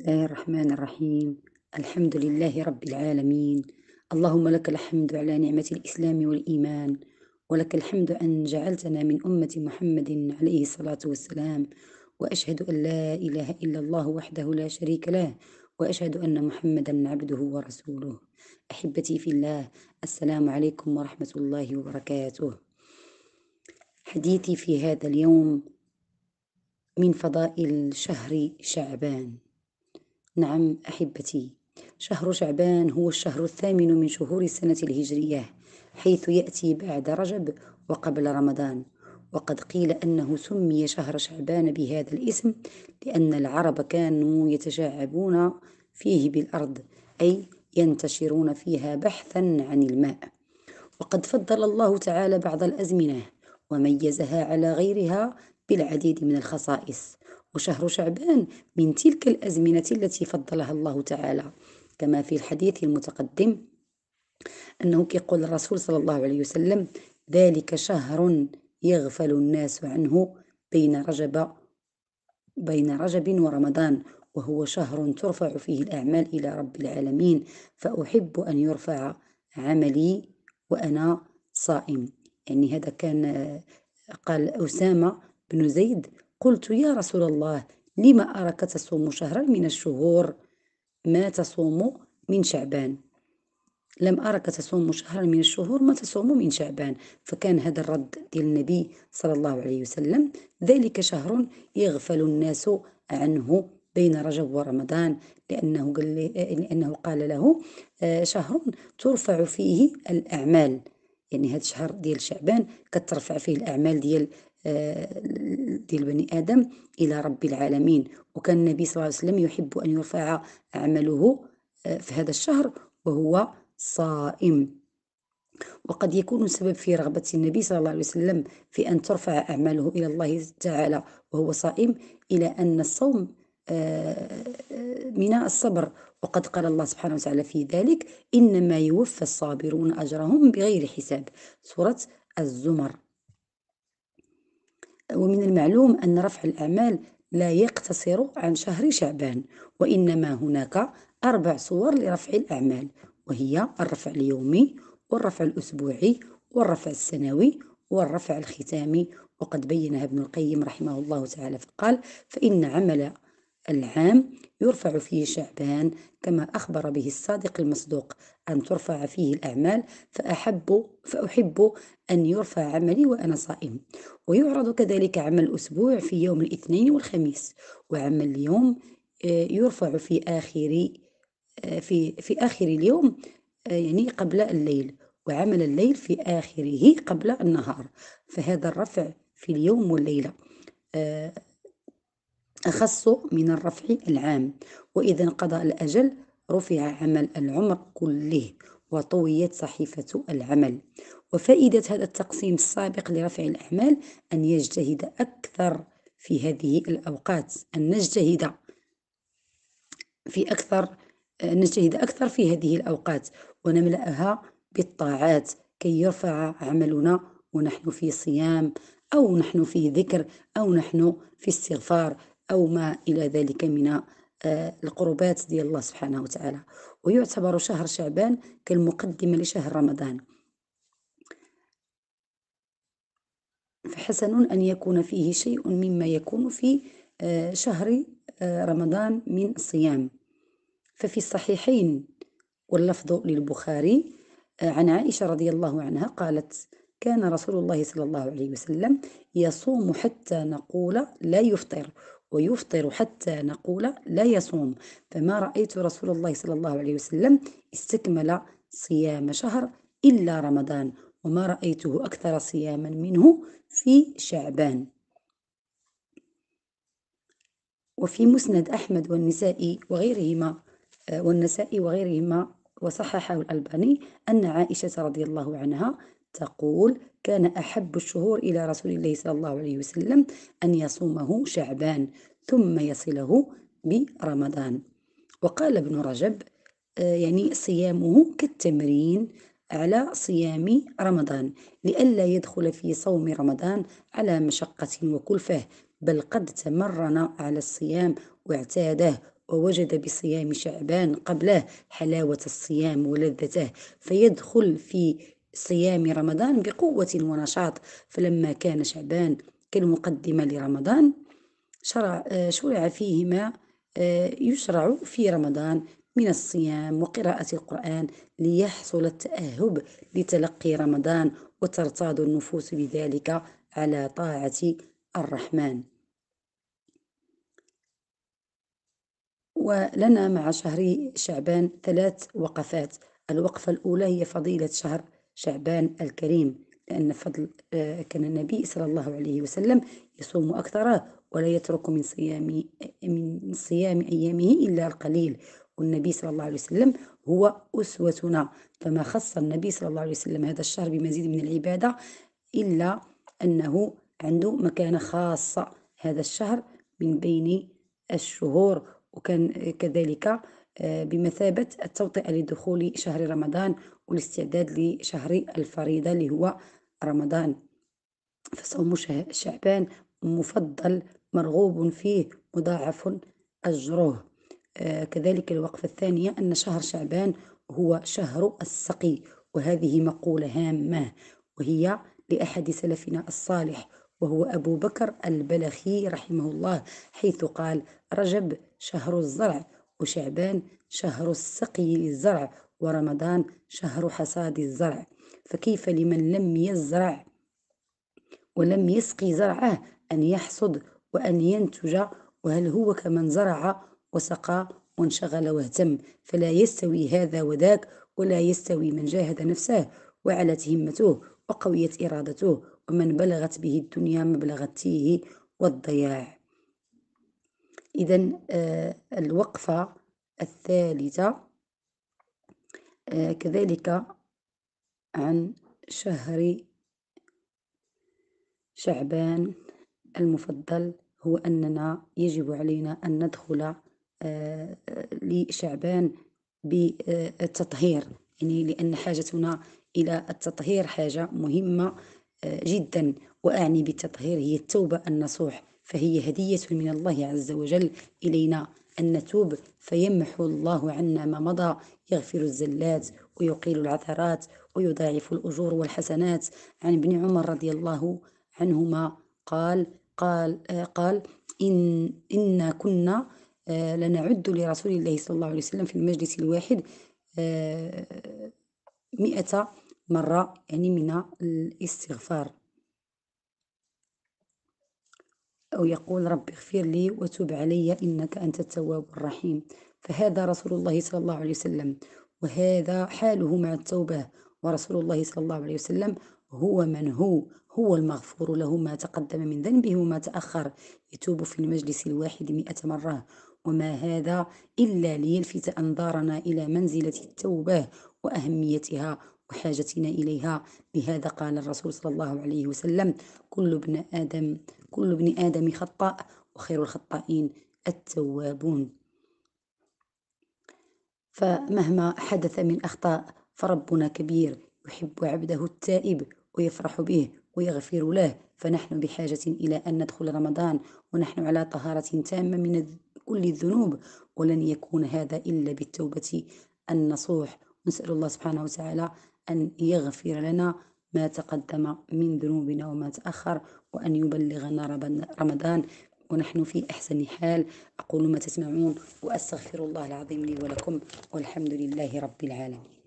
بسم الله الرحمن الرحيم الحمد لله رب العالمين اللهم لك الحمد على نعمة الإسلام والإيمان ولك الحمد أن جعلتنا من أمة محمد عليه الصلاة والسلام وأشهد أن لا إله إلا الله وحده لا شريك له وأشهد أن محمدا عبده ورسوله أحبتي في الله السلام عليكم ورحمة الله وبركاته حديثي في هذا اليوم من فضائل شهر شعبان نعم أحبتي شهر شعبان هو الشهر الثامن من شهور السنة الهجرية حيث يأتي بعد رجب وقبل رمضان وقد قيل أنه سمي شهر شعبان بهذا الاسم لأن العرب كانوا يتشعبون فيه بالأرض أي ينتشرون فيها بحثا عن الماء وقد فضل الله تعالى بعض الأزمنة وميزها على غيرها بالعديد من الخصائص وشهر شعبان من تلك الأزمنة التي فضلها الله تعالى كما في الحديث المتقدم أنه كيقول الرسول صلى الله عليه وسلم ذلك شهر يغفل الناس عنه بين رجب بين رجب ورمضان وهو شهر ترفع فيه الأعمال إلى رب العالمين فأحب أن يرفع عملي وأنا صائم يعني هذا كان قال أسامة بن زيد قلت يا رسول الله لما أراك تصوم شهرا من الشهور ما تصوم من شعبان لم أرك تصوم شهرا من الشهور ما تصوم من شعبان فكان هذا الرد ديال النبي صلى الله عليه وسلم ذلك شهر يغفل الناس عنه بين رجب ورمضان لأنه, قال لأنه قال له آه، شهر ترفع فيه الأعمال يعني هذا الشهر ديال شعبان كترفع فيه الأعمال ديال آه، ديال بني آدم إلى رب العالمين وكان النبي صلى الله عليه وسلم يحب أن يرفع عمله آه، في هذا الشهر وهو صائم وقد يكون السبب في رغبة النبي صلى الله عليه وسلم في أن ترفع أعماله إلى الله تعالى وهو صائم إلى أن الصوم آه، من الصبر وقد قال الله سبحانه وتعالى في ذلك إنما يوفى الصابرون أجرهم بغير حساب سورة الزمر ومن المعلوم أن رفع الأعمال لا يقتصر عن شهر شعبان وإنما هناك أربع صور لرفع الأعمال وهي الرفع اليومي والرفع الأسبوعي والرفع السنوي والرفع الختامي وقد بينها ابن القيم رحمه الله تعالى فقال فإن عمل العام يرفع فيه شعبان كما أخبر به الصادق المصدوق أن ترفع فيه الأعمال فأحب فأحب أن يرفع عملي وأنا صائم ويعرض كذلك عمل الأسبوع في يوم الاثنين والخميس وعمل اليوم آه، يرفع في آخر آه، في في آخر اليوم آه، يعني قبل الليل وعمل الليل في آخره قبل النهار فهذا الرفع في اليوم والليلة أخص من الرفع العام وإذا انقضى الأجل رفع عمل العمر كله وطويت صحيفة العمل وفائدة هذا التقسيم السابق لرفع الأعمال أن يجتهد أكثر في هذه الأوقات أن نجتهد في أكثر نجتهد أكثر في هذه الأوقات ونملأها بالطاعات كي يرفع عملنا ونحن في صيام أو نحن في ذكر أو نحن في استغفار أو ما إلى ذلك من آه، القربات ديال الله سبحانه وتعالى ويعتبر شهر شعبان كالمقدمة لشهر رمضان فحسن أن يكون فيه شيء مما يكون في آه، شهر آه، رمضان من صيام ففي الصحيحين واللفظ للبخاري عن عائشة رضي الله عنها قالت كان رسول الله صلى الله عليه وسلم يصوم حتى نقول لا يفطر ويفطر حتى نقول لا يصوم فما رأيت رسول الله صلى الله عليه وسلم استكمل صيام شهر إلا رمضان وما رأيته أكثر صياما منه في شعبان وفي مسند أحمد والنسائي وغيرهما آه، والنسائي وغيرهما وصححه الألباني أن عائشة رضي الله عنها تقول كان أحب الشهور إلى رسول الله صلى الله عليه وسلم أن يصومه شعبان ثم يصله برمضان وقال ابن رجب آه، يعني صيامه كالتمرين على صيام رمضان لئلا يدخل في صوم رمضان على مشقة وكلفة بل قد تمرن على الصيام واعتاده ووجد بصيام شعبان قبله حلاوة الصيام ولذته فيدخل في صيام رمضان بقوة ونشاط فلما كان شعبان كالمقدمة لرمضان شرع آه، شرع فيهما آه، يشرع في رمضان من الصيام وقراءة القرآن ليحصل التأهب لتلقي رمضان وترتاض النفوس بذلك على طاعة الرحمن ولنا مع شهر شعبان ثلاث وقفات الوقفة الأولى هي فضيلة شهر شعبان الكريم لأن فضل آه، كان النبي صلى الله عليه وسلم يصوم أكثره ولا يترك من صيام من صيام أيامه إلا القليل والنبي صلى الله عليه وسلم هو أسوتنا فما خص النبي صلى الله عليه وسلم هذا الشهر بمزيد من العبادة إلا أنه عنده مكانة خاصة هذا الشهر من بين الشهور وكان كذلك آه، بمثابة التوطئة لدخول شهر رمضان والاستعداد لشهر الفريضة اللي هو رمضان فصوم شعبان مفضل مرغوب فيه مضاعف أجره آه، كذلك الوقفة الثانية أن شهر شعبان هو شهر السقي وهذه مقولة هامة وهي لأحد سلفنا الصالح وهو أبو بكر البلخي رحمه الله حيث قال رجب شهر الزرع وشعبان شهر السقي للزرع ورمضان شهر حصاد الزرع فكيف لمن لم يزرع ولم يسقي زرعه أن يحصد وأن ينتج وهل هو كمن زرع وسقى وانشغل واهتم فلا يستوي هذا وذاك ولا يستوي من جاهد نفسه وعلت همته وقويت إرادته ومن بلغت به الدنيا مبلغ التيه والضياع إذا آه، الوقفة الثالثة آه، كذلك عن شهر شعبان المفضل هو أننا يجب علينا أن ندخل آه، لشعبان بالتطهير يعني لأن حاجتنا إلى التطهير حاجة مهمة جدا وأعني بالتطهير هي التوبة النصوح فهي هدية من الله عز وجل إلينا أن نتوب فيمحو الله عنا ما مضى يغفر الزلات ويقيل العثرات ويضاعف الأجور والحسنات عن ابن عمر رضي الله عنهما قال قال آه، قال إن إنا كنا آه، لنعد لرسول الله صلى الله عليه وسلم في المجلس الواحد آه، مئة مرة يعني من الاستغفار أو يقول رب اغفر لي وتب علي إنك أنت التواب الرحيم فهذا رسول الله صلى الله عليه وسلم وهذا حاله مع التوبة ورسول الله صلى الله عليه وسلم هو من هو هو المغفور له ما تقدم من ذنبه وما تأخر يتوب في المجلس الواحد مئة مرة وما هذا إلا ليلفت أنظارنا إلى منزلة التوبة وأهميتها وحاجتنا إليها بهذا قال الرسول صلى الله عليه وسلم كل ابن آدم كل ابن آدم خطاء وخير الخطائين التوابون فمهما حدث من أخطاء فربنا كبير يحب عبده التائب ويفرح به ويغفر له فنحن بحاجة إلى أن ندخل رمضان ونحن على طهارة تامة من كل الذنوب ولن يكون هذا إلا بالتوبة النصوح نسأل الله سبحانه وتعالى أن يغفر لنا ما تقدم من ذنوبنا وما تأخر وأن يبلغنا رمضان ونحن في أحسن حال أقول ما تسمعون وأستغفر الله العظيم لي ولكم والحمد لله رب العالمين